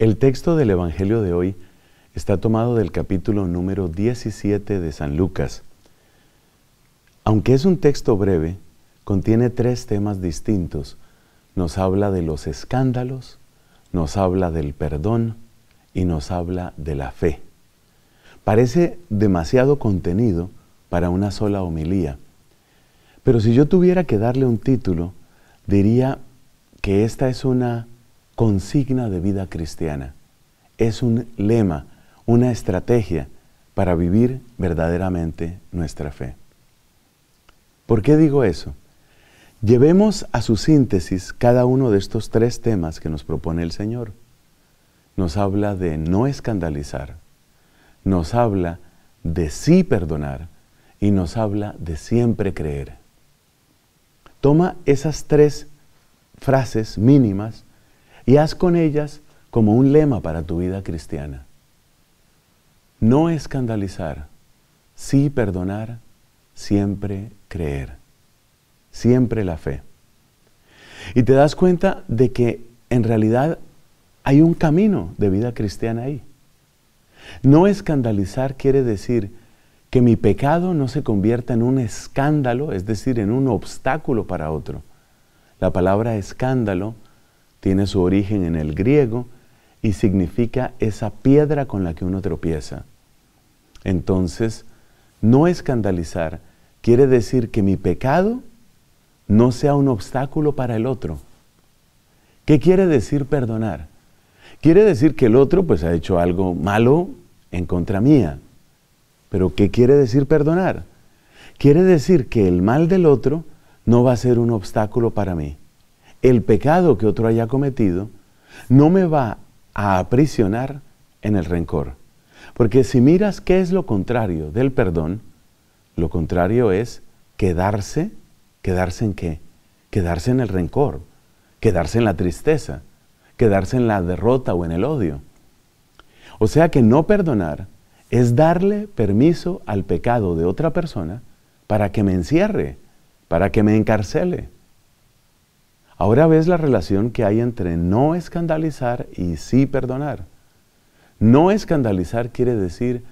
El texto del Evangelio de hoy está tomado del capítulo número 17 de San Lucas. Aunque es un texto breve, contiene tres temas distintos. Nos habla de los escándalos, nos habla del perdón y nos habla de la fe. Parece demasiado contenido para una sola homilía, pero si yo tuviera que darle un título, diría que esta es una consigna de vida cristiana. Es un lema, una estrategia para vivir verdaderamente nuestra fe. ¿Por qué digo eso? Llevemos a su síntesis cada uno de estos tres temas que nos propone el Señor. Nos habla de no escandalizar, nos habla de sí perdonar y nos habla de siempre creer. Toma esas tres frases mínimas y haz con ellas como un lema para tu vida cristiana. No escandalizar, sí perdonar, siempre creer, siempre la fe. Y te das cuenta de que en realidad hay un camino de vida cristiana ahí. No escandalizar quiere decir que mi pecado no se convierta en un escándalo, es decir, en un obstáculo para otro. La palabra escándalo tiene su origen en el griego y significa esa piedra con la que uno tropieza. Entonces, no escandalizar quiere decir que mi pecado no sea un obstáculo para el otro. ¿Qué quiere decir perdonar? Quiere decir que el otro pues ha hecho algo malo en contra mía. Pero ¿qué quiere decir perdonar? Quiere decir que el mal del otro no va a ser un obstáculo para mí el pecado que otro haya cometido no me va a aprisionar en el rencor. Porque si miras qué es lo contrario del perdón, lo contrario es quedarse, quedarse en qué? Quedarse en el rencor, quedarse en la tristeza, quedarse en la derrota o en el odio. O sea que no perdonar es darle permiso al pecado de otra persona para que me encierre, para que me encarcele. Ahora ves la relación que hay entre no escandalizar y sí perdonar. No escandalizar quiere decir,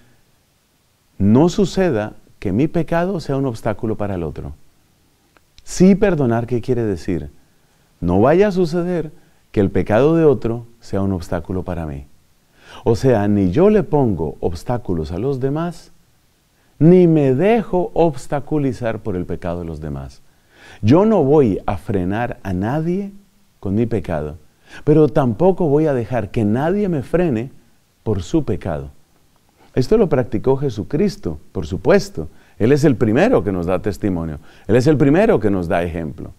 no suceda que mi pecado sea un obstáculo para el otro. Sí perdonar, ¿qué quiere decir? No vaya a suceder que el pecado de otro sea un obstáculo para mí. O sea, ni yo le pongo obstáculos a los demás, ni me dejo obstaculizar por el pecado de los demás. Yo no voy a frenar a nadie con mi pecado, pero tampoco voy a dejar que nadie me frene por su pecado. Esto lo practicó Jesucristo, por supuesto. Él es el primero que nos da testimonio. Él es el primero que nos da ejemplo.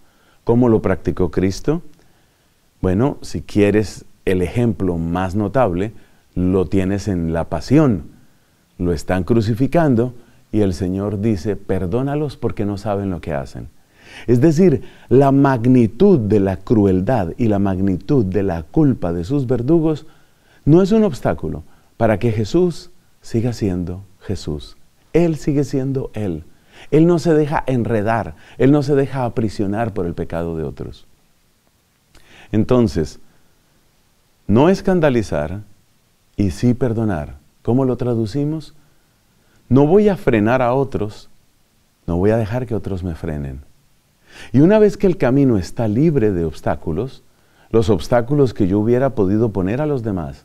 ¿Cómo lo practicó Cristo? Bueno, si quieres el ejemplo más notable, lo tienes en la pasión. Lo están crucificando y el Señor dice, perdónalos porque no saben lo que hacen. Es decir, la magnitud de la crueldad y la magnitud de la culpa de sus verdugos no es un obstáculo para que Jesús siga siendo Jesús. Él sigue siendo Él. Él no se deja enredar, Él no se deja aprisionar por el pecado de otros. Entonces, no escandalizar y sí perdonar. ¿Cómo lo traducimos? No voy a frenar a otros, no voy a dejar que otros me frenen. Y una vez que el camino está libre de obstáculos, los obstáculos que yo hubiera podido poner a los demás,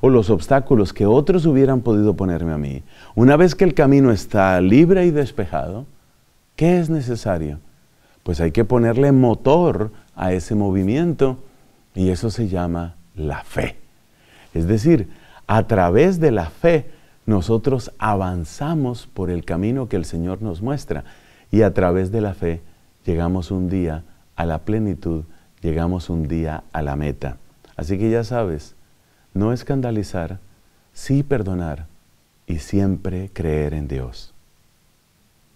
o los obstáculos que otros hubieran podido ponerme a mí, una vez que el camino está libre y despejado, ¿qué es necesario? Pues hay que ponerle motor a ese movimiento y eso se llama la fe. Es decir, a través de la fe nosotros avanzamos por el camino que el Señor nos muestra y a través de la fe llegamos un día a la plenitud, llegamos un día a la meta. Así que ya sabes, no escandalizar, sí perdonar y siempre creer en Dios.